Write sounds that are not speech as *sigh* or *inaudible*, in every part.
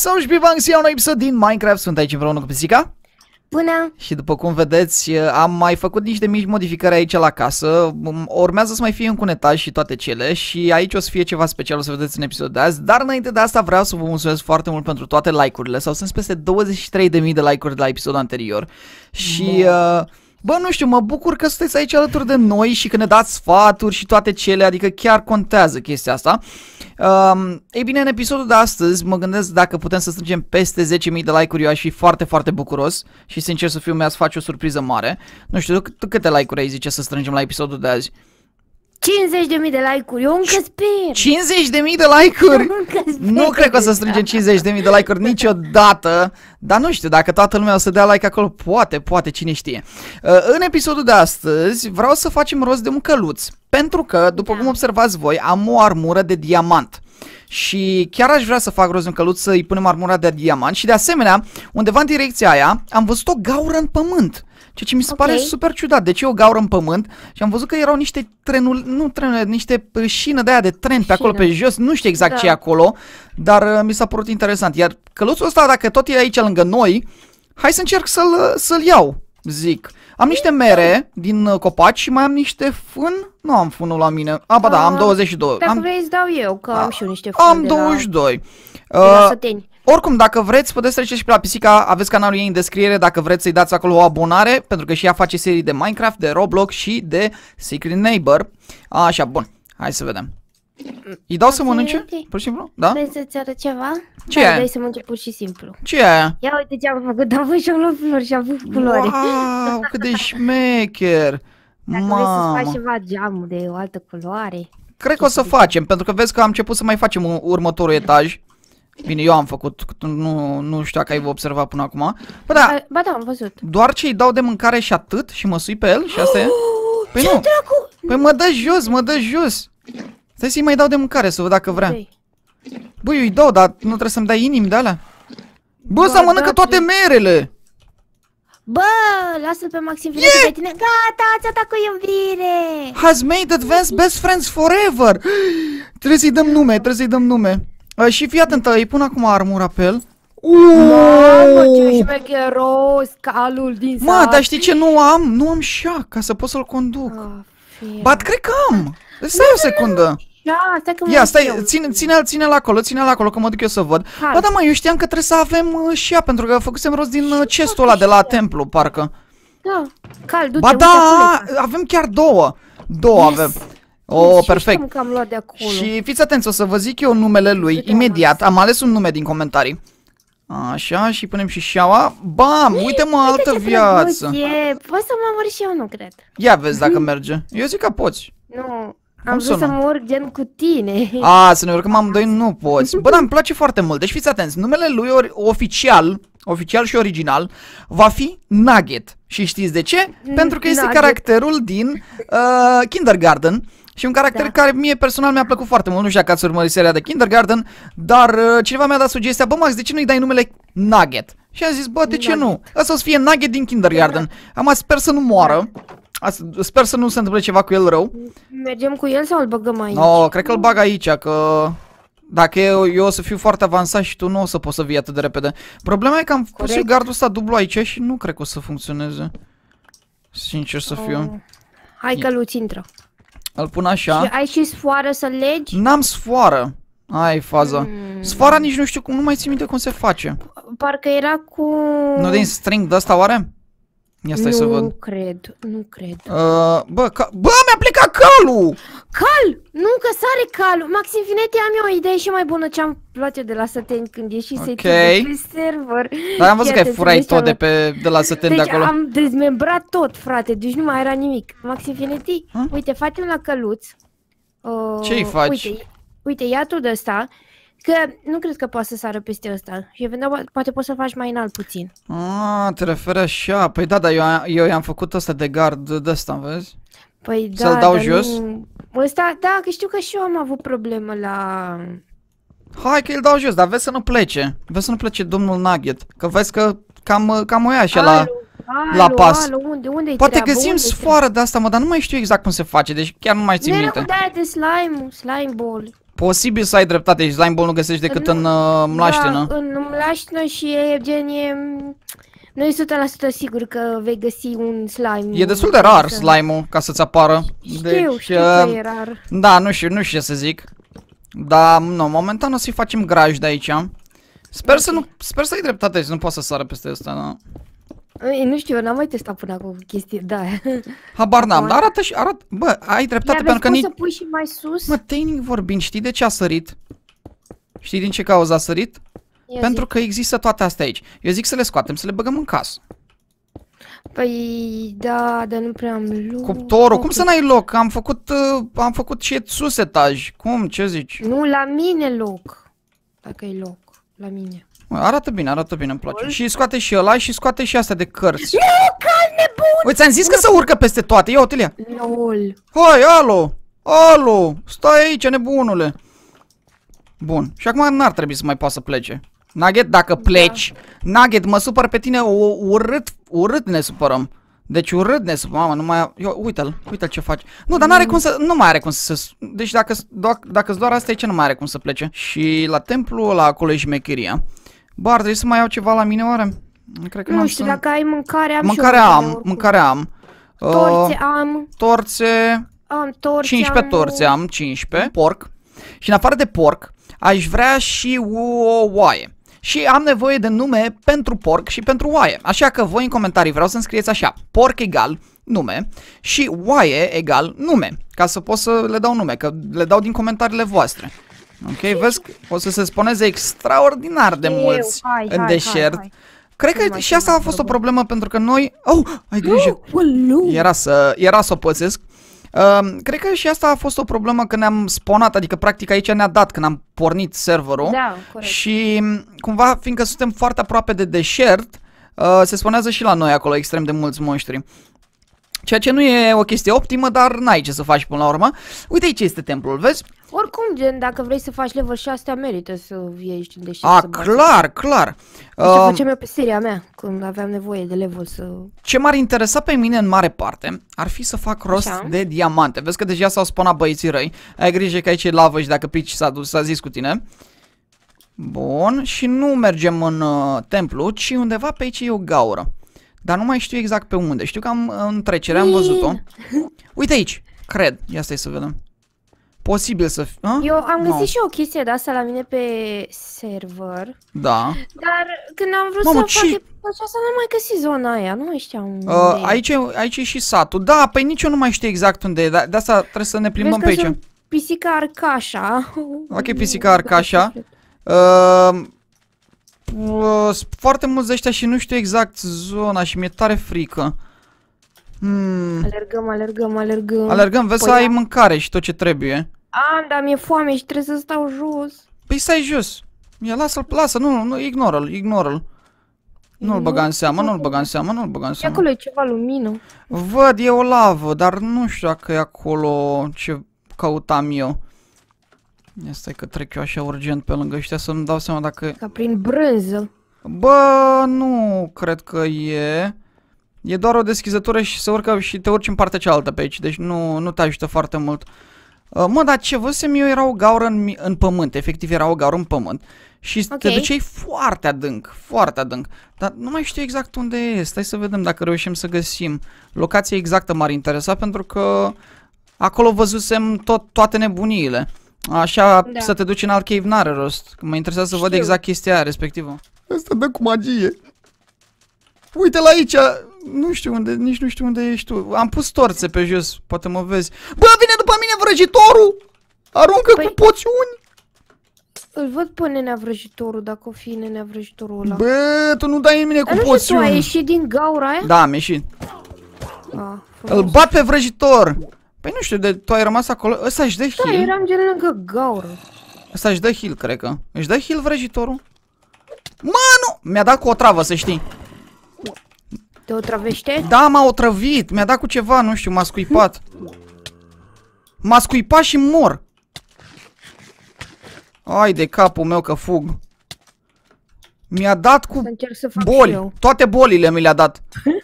Sunt și iau un episod din Minecraft, sunt aici împreună cu pisica Bună! Și după cum vedeți, am mai făcut niște mici modificări aici la casă Urmează să mai fie încă un etaj și toate cele Și aici o să fie ceva special, o să vedeți în episodul de azi Dar înainte de asta vreau să vă mulțumesc foarte mult pentru toate like-urile Sau sunt peste 23.000 de like-uri de la episodul anterior Și... Wow. Uh, Bă, nu știu, mă bucur că sunteți aici alături de noi și că ne dați sfaturi și toate cele, adică chiar contează chestia asta. Um, ei bine, în episodul de astăzi mă gândesc dacă putem să strângem peste 10.000 de like-uri, eu aș fi foarte, foarte bucuros și sincer să fiu, mi-ați face o surpriză mare. Nu știu, câte like-uri ai zice să strângem la episodul de azi? 50.000 de like-uri, eu încă sper 50.000 de like-uri? Nu cred că o să strângem 50.000 de like-uri niciodată Dar nu știu, dacă toată lumea o să dea like acolo, poate, poate, cine știe uh, În episodul de astăzi vreau să facem rost de un căluț Pentru că, după da. cum observați voi, am o armură de diamant și chiar aș vrea să fac rost un căluț să-i punem armura de diamant și de asemenea, undeva în direcția aia, am văzut o gaură în pământ. Ceea ce mi se okay. pare super ciudat. Deci eu gaură în pământ și am văzut că erau niște trenul, nu trenuri, niște șină de aia de tren pe acolo pe jos, nu știu exact da. ce e acolo, dar uh, mi s-a părut interesant. Iar căluțul ăsta, dacă tot e aici lângă noi, hai să încerc să-l, să-l iau, zic. Am niște mere din uh, copaci și mai am niște fân. Nu am fânul la mine. A, ba da, am 22. Ah, dacă am... vrei îți dau eu, că a, am și eu niște fân Am de 22. La... Uh, de la oricum, dacă vreți, puteți trece și pe la pisica, aveți canalul ei în descriere, dacă vreți să-i dați acolo o abonare, pentru că și ea face serii de Minecraft, de Roblox și de Secret Neighbor. Așa, bun, hai să vedem. Îi dau să mănânce? Pur și simplu? Da? Vrei să-ți arăt ceva? Ce da, e? Vrei să mănânce pur și simplu. Ce e? Ia uite ce am făcut, am făcut și am luat flori și am făcut culoare. Wow, cât de șmecher! *laughs* Dacă Mamă. vrei să-ți faci ceva geamul de o altă culoare. Cred că o să facem, pentru că vezi că am început să mai facem următorul etaj. Bine, eu am făcut, nu, nu știu dacă ai observat până acum. Bă, da, ba da, am văzut. Doar ce îi dau de mâncare și atât și mă sui pe el și asta e? *gasps* Păi ce nu. Dracu? Păi mă dă jos, mă dă jos. Stai să-i mai dau de mâncare să văd dacă vrea. Okay. Păi. Băi, eu îi dau, dar nu trebuie să-mi dai inimi de alea. Bă, să mănâncă toate merele. Bă, lasă-l pe Maxim yeah! pe tine. Gata, ați cu iubire. Has made advanced best friends forever. *gasps* Trebuie să-i dăm nume, trebuie să-i dăm nume. Uh, și fii atentă, îi pun acum armura pe el. Uuuu! ce calul din Mă, sat. dar știi ce nu am? Nu am șac, ca să pot să-l conduc. Oh, ah, Bat, cred că am. Stai o secundă. Da, Ia, stai, ține, ține, ține la acolo, ține la acolo, că mă duc eu să văd. Hai. Ba da, mă, eu știam că trebuie să avem uh, și ea, pentru că făcusem rost din uh, chestul ăla de la templu, parcă. Da, cal, du-te, Ba da, avem chiar două. Două yes. avem. Oh, perfect. că am luat de acolo. Și fiți atenți, o să vă zic eu numele lui Uite, imediat. Am ales un nume din comentarii. Așa, și punem și șaua. Bam, uite mă, altă uite viață. Poți să mă mor și eu, nu cred. Ia vezi dacă merge. Eu zic că poți. Nu, Cum am vrut să urc gen cu tine. A, să ne urcăm amândoi, nu poți. Bă, dar îmi place foarte mult. Deci fiți atenți, numele lui ori, oficial, oficial și original, va fi Nugget. Și știți de ce? Pentru că este Nugget. caracterul din uh, Kindergarten. Și un caracter da. care mie personal mi-a plăcut foarte mult, nu știu dacă ați urmărit seria de Kindergarten, dar uh, cineva mi-a dat sugestia, bă Max, de ce nu-i dai numele Nugget? Și am zis, bă, de ce da. nu? Asta o să fie Nugget din Kindergarten. Am sper să nu moară. Sper să nu se întâmple ceva cu el rău. Mergem cu el sau îl băgăm aici? No, cred că îl bag aici, că... Dacă eu, eu o să fiu foarte avansat și tu nu o să poți să vii atât de repede. Problema e că am Corect. pus gardul ăsta dublu aici și nu cred că o să funcționeze. Sincer să fiu. Oh. Hai că luți intră. Îl pun așa. Și ai și sfoară să legi? N-am sfoară. Ai faza. Hmm. Sfoara nici nu știu cum, nu mai țin minte cum se face. Parcă era cu... Nu din string de asta oare? Ia stai nu să văd. Nu cred, nu cred. Uh, bă, ca... bă, mi-a plecat calul! Cal? Nu, că sare calul. Maxim Finete, am eu o idee și mai bună ce am luat eu de la Săten când ieși okay. să-i pe server. Dar am văzut Iată, că ai furai tot de, pe, de la Săten deci de acolo. am dezmembrat tot, frate, deci nu mai era nimic. Maxim Finete, huh? uite, facem la căluț. Uh, Ce-i faci? Uite, uite, ia tu de ăsta Că nu cred că poți să sară peste ăsta. Și eventual poate poți să faci mai înalt puțin. Ah, te referi așa. Păi da, dar eu, eu i-am făcut ăsta de gard de ăsta, vezi? Păi da, Să-l dau jos? Nu... Ăsta, da, că știu că și eu am avut problemă la... Hai că îl dau jos, dar vezi să nu plece. Vezi să nu plece domnul Nugget. Că vezi că cam, cam o ia așa la... Alo, la pas. Alo, unde, unde Poate treabă, găsim unde sfoară de asta, mă, dar nu mai știu exact cum se face, deci chiar nu mai țin minte. Nu de slime, slime ball. Posibil să ai dreptate și Zaimbol nu găsești decât nu, în uh, mlaștină. Da, în mlaștină și Evgen e... Nu e 100% sigur că vei găsi un slime. E destul de rar slime-ul ca să-ți apară. Știu, deci, știu uh, că e rar. Da, nu știu, nu știu ce să zic. Dar, nu, momentan o să-i facem graj de aici. Sper okay. să nu, sper să ai dreptate și nu poți să sară peste asta, da. Ei, nu știu, eu n-am mai testat până acum chestii, da. Habar n-am, dar arată și arată... Bă, ai dreptate pentru că nici... să pui și mai sus? Mă, tehnic vorbind, știi de ce a sărit? Știi din ce cauza a sărit? Eu pentru zic. că există toate astea aici. Eu zic să le scoatem, să le băgăm în casă. Păi, da, dar nu prea am loc. Cuptorul, okay. cum să n-ai loc? Am făcut, uh, am făcut și sus etaj. Cum, ce zici? Nu, la mine loc. Dacă e loc, la mine. Arată bine, arată bine, îmi place. Și scoate și ăla și scoate și astea de cărți. Nu, cal nebun! Uite, ți-am zis că să urcă peste toate. Ia Otilia. LOL. Hai, alo! Alo! Stai aici, nebunule! Bun. Și acum n-ar trebui să mai poată să plece. Nugget, dacă da. pleci, da. Nugget, mă supăr pe tine, o, urât, urât ne supărăm. Deci urât ne supărăm, mamă, nu mai... Eu, uite-l, uite-l ce faci. Nu, dar n-are cum să... Nu mai are cum să... Deci dacă, dacă doar asta ce nu mai are cum să plece. Și la templul la acolo e șmecheria ar trebui să mai iau ceva la mine, oare? Cred că nu știu, să... dacă ai mâncare am Mâncare am, mâncare am. Torțe uh, am. Torțe. Am torțe. 15 am... torțe am, 15. Porc. Și în afară de porc, aș vrea și o oaie. Și am nevoie de nume pentru porc și pentru oaie. Așa că voi în comentarii vreau să-mi scrieți așa. Porc egal nume și oaie egal nume. Ca să pot să le dau nume, că le dau din comentariile voastre. Ok, vezi, o să se spuneze extraordinar de mulți hai, în hai, deșert. Hai, hai. Cred că și asta a fost o problemă pentru că noi... Oh, ai grijă! *gasps* Era să, era să o pățesc. Uh, cred că și asta a fost o problemă când ne-am sponat, adică practic aici ne-a dat când am pornit serverul da, corect. și cumva fiindcă suntem foarte aproape de deșert, uh, se sponează și la noi acolo extrem de mulți monștri. Ceea ce nu e o chestie optimă, dar n-ai ce să faci până la urmă. Uite aici este templul, vezi? Oricum, gen, dacă vrei să faci level 6, merită să iei de știu A, clar, bate. clar. Ce uh, facem eu pe seria mea, când aveam nevoie de level să... Ce m-ar interesa pe mine în mare parte, ar fi să fac rost Așa. de diamante. Vezi că deja s-au spunat băieții răi. Ai grijă că aici e lavă și dacă pici s-a dus, s-a zis cu tine. Bun, și nu mergem în uh, templu, ci undeva pe aici e o gaură. Dar nu mai știu exact pe unde. Știu că am uh, în trecere, am văzut-o. Uite aici, cred. Ia stai să vedem. Posibil să fie... Eu am găsit no. și o chestie de asta la mine pe server. Da. Dar când am vrut Mamă, să ce... fac aceasta, n-am mai găsit zona aia, nu mai știam uh, unde aici, e. aici e și satul. Da, pe păi nici eu nu mai știu exact unde e, dar de asta trebuie să ne plimbăm Vezi pe aici. pisica Arcașa. *laughs* Ok, pisica Arcașa. Uh, uh, foarte mulți ăștia și nu știu exact zona și mi-e tare frică. Hmm. Alergăm, alergăm, alergăm. Alergăm, vezi păi, să ai da. mâncare și tot ce trebuie. Am, dar mi-e foame și trebuie să stau jos. Păi stai jos. Ia, lasă-l, lasă, nu, nu, ignoră-l, ignoră-l. Nu-l băga în seamă, nu-l băga în seamă, nu-l băga în seamă. Acolo e ceva lumină. Văd, e o lavă, dar nu știu dacă e acolo ce căutam eu. Ia stai că trec eu așa urgent pe lângă ăștia să-mi dau seama dacă... Ca prin brânză. Bă, nu cred că e. E doar o deschizătură și se urcă și te urci în partea cealaltă pe aici, deci nu, nu te ajută foarte mult. Uh, mă, dar ce văzusem eu era o gaură în, în pământ, efectiv era o gaură în pământ și okay. te duceai foarte adânc, foarte adânc, dar nu mai știu exact unde e, stai să vedem dacă reușim să găsim. Locația exactă m-ar interesa pentru că acolo văzusem tot, toate nebuniile. Așa da. să te duci în alt cave n-are rost, mă interesează să văd exact chestia aia respectivă. Asta dă cu magie. Uite la aici, nu știu unde, nici nu știu unde ești tu. Am pus torțe pe jos, poate mă vezi. Bă, vine după vrăjitorul! Aruncă păi... cu poțiuni! Îl văd pe nenea vrăjitorul, dacă o fi nenea vrăjitorul ăla. Bă, tu nu dai mine cu Dar poțiuni. Nu știu, ai ieșit din gaura aia? Da, am ieșit. Ah, Îl bat pe vrăjitor! Păi nu știu, de, tu ai rămas acolo? Ăsta își dă da, heal? Da, eram de lângă gaură. Ăsta își dă heal, cred că. Își dă heal vrăjitorul? Mă, nu! Mi-a dat cu o travă, să știi. Te otrăvește? Da, m-a otrăvit. Mi-a dat cu ceva, nu știu, m-a scuipat. Hm? M-a scuipat și mor! Ai de capul meu că fug. Mi-a dat cu boli. Toate bolile mi le-a dat. *laughs*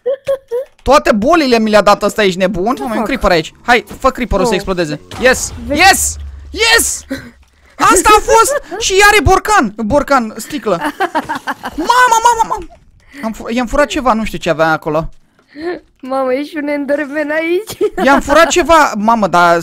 Toate bolile mi le-a dat, ăsta ești nebun? Am un creeper aici. Hai, fă creeperul oh. să explodeze. Yes! Yes! Yes! Asta a fost și are borcan. Borcan, sticlă. Mama, mama, mama. I-am furat ceva, nu știu ce avea acolo. *laughs* Mamă, ești un enderman aici? *laughs* I-am furat ceva, mamă, dar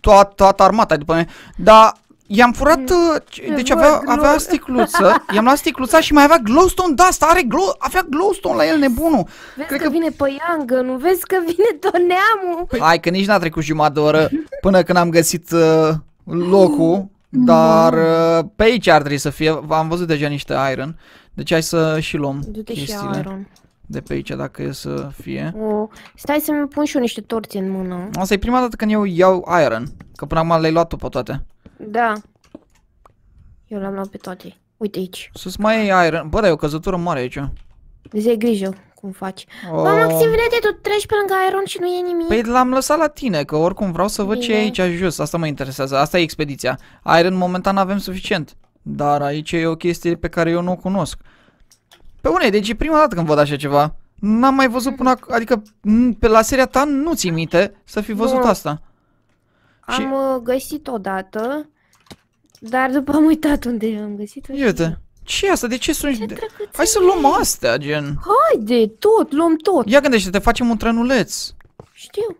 toată, toată armata după mine. Dar i-am furat, mm. uh, Ce deci avea, avea sticluță, *laughs* i-am luat sticluța și mai avea glowstone, da, asta are glow, avea glowstone la el nebunul. Vezi Cred că, că vine pe Iangă, nu vezi că vine tot neamul? Păi, hai că nici n-a trecut jumătate de oră până când am găsit uh, locul, mm. dar uh, pe aici ar trebui să fie, am văzut deja niște iron, deci hai să și luăm Du-te și iron de pe aici dacă e să fie. O, stai să-mi pun și eu niște torți în mână. Asta e prima dată când eu iau iron, că până acum le-ai luat tu pe toate. Da. Eu le-am luat pe toate. Uite aici. Sus mai e iron. Bă, dar e o căzătură mare aici. Deci grijă cum faci. O... Bă, oh. Maxim, de tu treci pe lângă iron și nu e nimic. Păi l-am lăsat la tine, că oricum vreau să văd Bine. ce e aici jos. Asta mă interesează. Asta e expediția. Iron momentan avem suficient. Dar aici e o chestie pe care eu nu o cunosc. Pe une, deci e prima dată când văd așa ceva. N-am mai văzut până acum, adică pe la seria ta nu ți minte să fi văzut Bun. asta. Am și... Uh, găsit odată, dar după am uitat unde am găsit-o. Iată. ce asta? De ce sunt... de... Hai să luăm astea, gen. Haide, tot, luăm tot. Ia gândește-te, facem un trenuleț. Știu.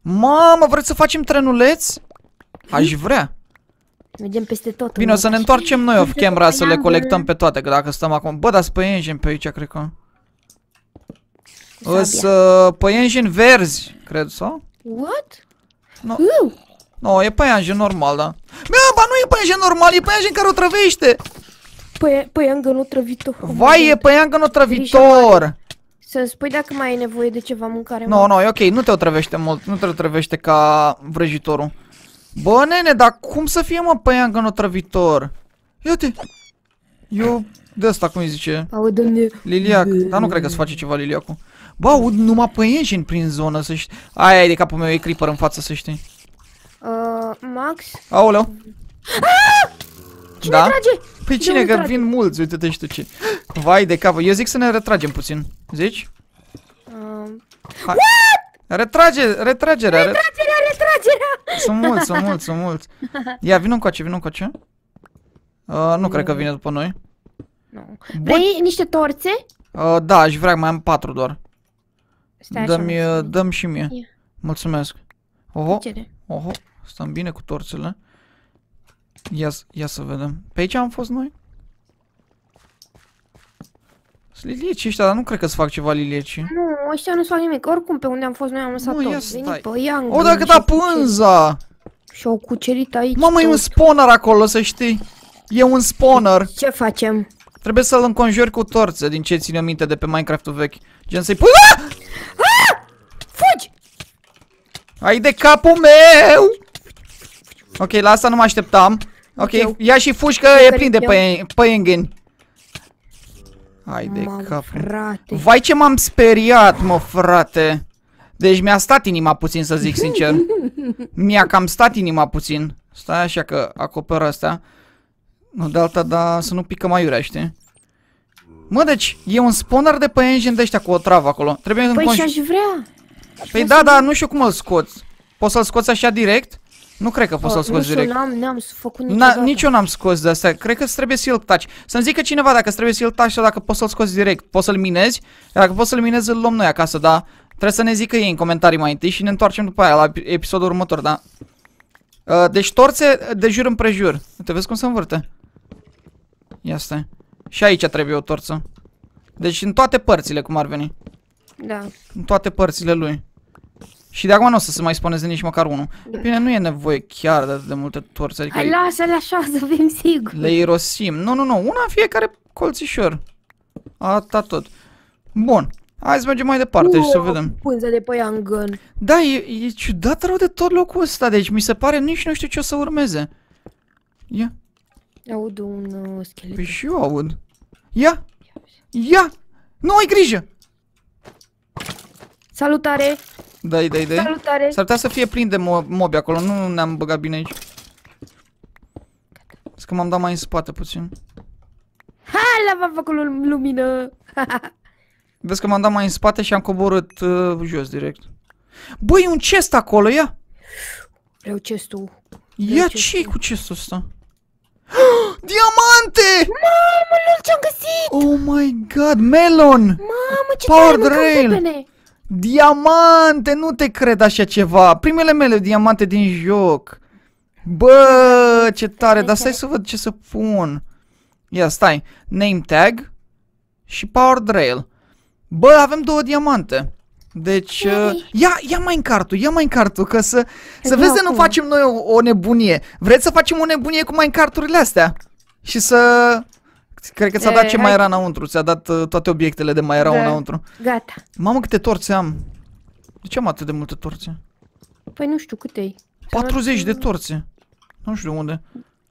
Mamă, vreți să facem trenuleț? Aș vrea. Mergem peste tot. Bine, o să ne întoarcem noi off camera să le colectăm pe toate, că dacă stăm acum... Bă, dar pe engine pe aici, cred că. O să... pe engine verzi, cred, sau? What? Nu. No. Nu, no, e pe engine normal, da. Bă, ba nu e pe engine normal, e pe engine care o trăvește. Păi, păi nu trăvitor. Vai, e pe engine nu trăvitor. Să-mi spui dacă mai ai nevoie de ceva mâncare. Nu, no, nu, no, e ok, nu te otrăvește mult, nu te otrăvește ca vrăjitorul. Bă, nene, dar cum să fie, mă, pe ea încă otrăvitor? Ia-te! Eu... De asta, cum îi zice? Aud unde... Liliac. Dar nu cred că se face ceva Liliacul. Bă, aud numai pe engine prin zonă, să știi. Aia e de capul meu, e creeper în față, să știi. Uh, Max? Aoleu. Ah! Cine da? trage? Păi cine, că trage? vin mulți, uite-te și tu ce. Vai de capă, eu zic să ne retragem puțin. Zici? Um... Retrage, retragerea, retragerea, retragerea! Sunt mulți, sunt mulți, sunt mulți. Ia, vină încoace, vină încoace. Uh, nu, nu cred că vine după noi. Nu. Vrei Bun. niște torțe? Uh, da, aș vrea, mai am patru doar. Stai dă-mi, așa, uh, dă-mi și mie. Ia. Mulțumesc. Oho, oho, stăm bine cu torțele. Ia, ia să vedem. Pe aici am fost noi? Sunt lilieci ăștia, dar nu cred că să fac ceva lilieci. Nu, ăștia nu-ți fac nimic. Oricum, pe unde am fost noi am lăsat nu, tot. Veni stai. pe Yang. Oh, da, o, dacă da pânza! Și au cucerit aici Mamă, e un spawner acolo, să știi. E un spawner. Ce facem? Trebuie să-l înconjori cu torțe, din ce ține minte de pe Minecraft-ul vechi. Gen să-i pui... Ah! Ah! Fugi! Ai de capul meu! Ok, la asta nu mă așteptam. Ok, ia și fugi că e plin de pe, pe engine. Hai de cap. Frate. Vai ce m-am speriat, mă, frate. Deci mi-a stat inima puțin, să zic sincer. *laughs* mi-a cam stat inima puțin. Stai așa că acoperă asta. Nu de alta, dar să nu pică mai urea, știi? Mă, deci, e un spawner de pe engine de ăștia cu o travă acolo. Trebuie păi și-aș vrea. Păi da, dar nu știu cum îl scoți. Poți să-l scoți așa direct? Nu cred că poți să-l scoți direct. Nu n-am, n-am făcut niciodată. nici eu n-am scos de astea. Cred că trebuie să-l taci. Să-mi zică cineva dacă trebuie să-l taci sau dacă poți să-l scoți direct. Poți să-l minezi? Dacă poți să-l minezi, îl luăm noi acasă, da. trebuie să ne zică ei în comentarii mai întâi și ne întoarcem după aia la episodul următor, da? Uh, deci torțe de jur împrejur. Te vezi cum se învârte? Ia stai. Și aici trebuie o torță. Deci în toate părțile, cum ar veni. Da. În toate părțile lui. Și de acum nu o să se mai spuneți de nici măcar unul. Da. Bine, nu e nevoie chiar de atât de multe torțe. adică... Hai, lasă-le așa, să fim siguri. Le irosim. Nu, nu, nu, una în fiecare colțișor. Ata tot. Bun. Hai să mergem mai departe Uu, și să vedem. pânză de păiangan. Da, e, e ciudat rău de tot locul ăsta, deci mi se pare nici nu știu ce o să urmeze. Ia. Aud un uh, schelet. Păi și eu aud. Ia! Ia! Nu ai grijă! Salutare! Dai, dai, dai. Salutare! S-ar putea să fie plin de mobi acolo, nu ne-am băgat bine aici. Să că m-am dat mai în spate puțin. Ha, l-am făcut lumină! *laughs* Vezi că m-am dat mai în spate și am coborât uh, jos direct. Băi, un chest acolo, ia! Vreau chestul. Vreau ia ce cu chestul ăsta? *gasps* Diamante! Mamă, lol, ce-am găsit! Oh my god, melon! Mamă, ce Powered rail! Diamante, nu te cred așa ceva. Primele mele diamante din joc. Bă, ce tare, dar stai să văd ce să pun. Ia, stai. Name tag și power drill. Bă, avem două diamante. Deci, uh, ia, ia mai în cartul, ia mai în cartul, că să, Pe să vezi că nu facem noi o, o nebunie. Vreți să facem o nebunie cu mai în carturile astea? Și să Cred că ți-a dat ce hai. mai era înăuntru, ți-a dat uh, toate obiectele de mai erau da. înăuntru. Gata. Mamă, câte torțe am. De ce am atât de multe torțe? Păi nu știu câte-i. 40 de torțe. Nu știu unde.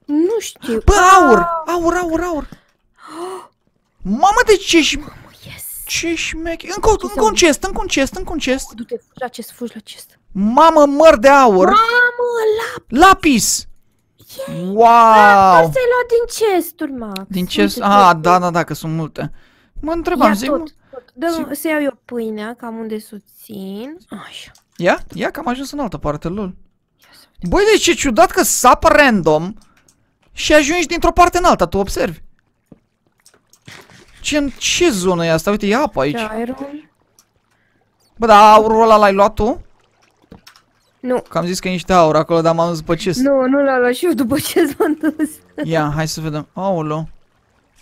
Nu știu. Bă, ah! aur! Aur, aur, aur! Mamă, de ce și... Yes. Ce șmeche... Încă, încă un chest, încă un chest, încă un chest. Du-te, fugi la chest, fugi la chest. Mamă, măr de aur! Mamă, lapis! Lapis! Wow! Ah, asta ai luat din chesturi, Max. Din chest... Ah, da, da, da, că sunt multe. Mă întrebam, zic... tot, tot. zi... să iau eu pâinea, cam unde susțin. Așa. Ia, ia că am ajuns în altă parte, lol. Băi, deci ce ciudat că sapă random și ajungi dintr-o parte în alta, tu observi. Ce, ce zonă e asta? Uite, e apă aici. Bă, da, aurul ăla l-ai luat tu? Nu. Că am zis că e niște aur acolo, dar m-am dus după ce Nu, nu l a luat și eu după ce m-am *laughs* dus. Ia, hai să vedem. Aolo.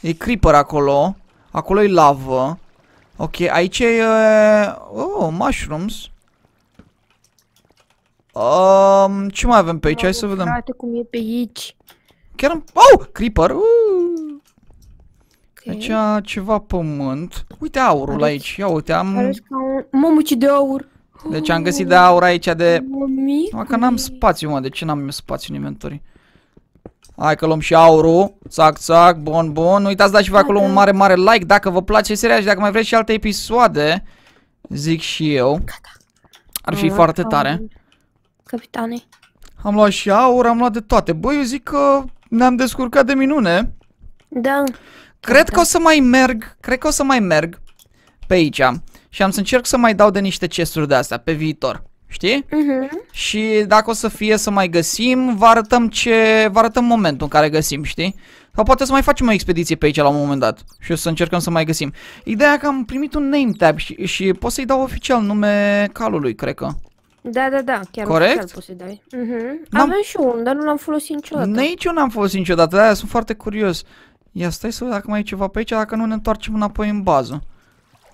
E creeper acolo. Acolo e lavă. Ok, aici e... Oh, mushrooms. Um, ce mai avem pe aici? Hai să vedem. Frate, cum e pe aici. Chiar am... Oh, creeper. Uh. Okay. Aici ceva pământ. Uite aurul Arăți. aici. Ia uite, am... Arăți ca un... Mamă, ce de aur. Deci am găsit de aur aici de... Mă, că n-am spațiu, mă, de ce n-am spațiu în inventory? Hai că luăm și aurul. Țac, țac, bun, bun. Nu uitați, dați-vă da, acolo un da. mare, mare like dacă vă place seria și dacă mai vreți și alte episoade, zic și eu. Ar fi foarte tare. Capitane. Am luat și aur, am luat de toate. Băi, eu zic că ne-am descurcat de minune. Da. Cred că o să mai merg, cred că o să mai merg pe aici și am să încerc să mai dau de niște chesturi de astea pe viitor. Știi? Uh-huh. Și dacă o să fie să mai găsim, vă arătăm ce, vă arătăm momentul în care găsim, știi? Sau poate să mai facem o expediție pe aici la un moment dat și o să încercăm să mai găsim. Ideea că am primit un name tag și, și pot să-i dau oficial nume calului, cred că. Da, da, da, chiar Corect? poți să dai. Uh-huh. Avem și unul, dar nu l-am folosit niciodată. Nici eu n-am folosit niciodată, de sunt foarte curios. Ia stai să văd dacă mai e ceva pe aici, dacă nu ne întoarcem înapoi în bază.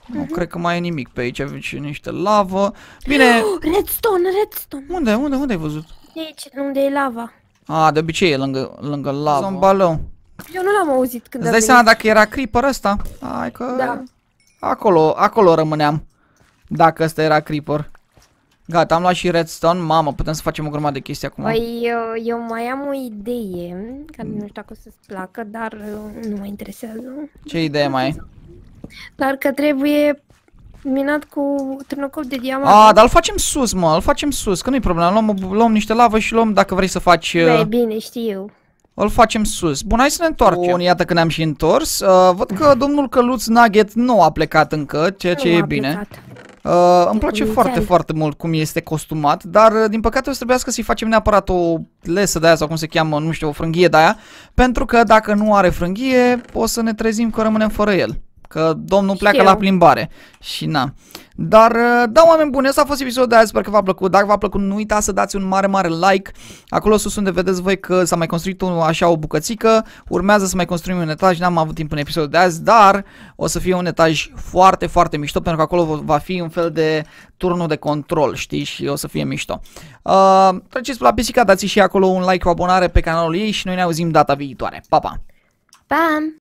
Nu uh -huh. cred că mai e nimic pe aici, avem și niște lavă. Bine... Oh, *gasps* redstone, redstone! Unde, unde, unde ai văzut? De aici, unde e lava. A, de obicei e lângă, lângă lavă. Un balon. Eu nu l-am auzit când Îți dai seama dacă era creeper ăsta? Hai că... Da. Acolo, acolo rămâneam. Dacă ăsta era creeper. Gata, am luat și redstone. Mamă, putem să facem o grămadă de chestii acum. Păi, eu, eu mai am o idee, care mm. nu știu dacă o să-ți placă, dar uh, nu mă interesează. Ce idee mai ai? Dar că trebuie minat cu trunocop de diamant. Ah, dar îl facem sus, mă, îl facem sus, că nu-i problema. Luăm, luăm niște lavă și luăm dacă vrei să faci... Uh... bine, știu. Îl facem sus. Bun, hai să ne întoarcem. Bun, iată că ne-am și întors. Uh, văd că hmm. domnul Căluț Nugget nu a plecat încă, ceea ce nu e bine. Uh, îmi place foarte, foarte mult cum este costumat, dar uh, din păcate o să trebuiască să-i facem neapărat o lesă de aia sau cum se cheamă, nu știu, o frânghie de aia, pentru că dacă nu are frânghie, o să ne trezim că rămânem fără el. Că domnul Știu. pleacă la plimbare și na. Dar, uh, da, oameni bune, asta a fost episodul de azi, sper că v-a plăcut. Dacă v-a plăcut, nu uitați să dați un mare, mare like. Acolo sus unde vedeți voi că s-a mai construit un, așa o bucățică. Urmează să mai construim un etaj, n-am avut timp în episodul de azi, dar o să fie un etaj foarte, foarte mișto, pentru că acolo va fi un fel de turnul de control, știi, și o să fie mișto. Uh, treceți la pisica, dați și acolo un like, o abonare pe canalul ei și noi ne auzim data viitoare. Pa, pa! Pa!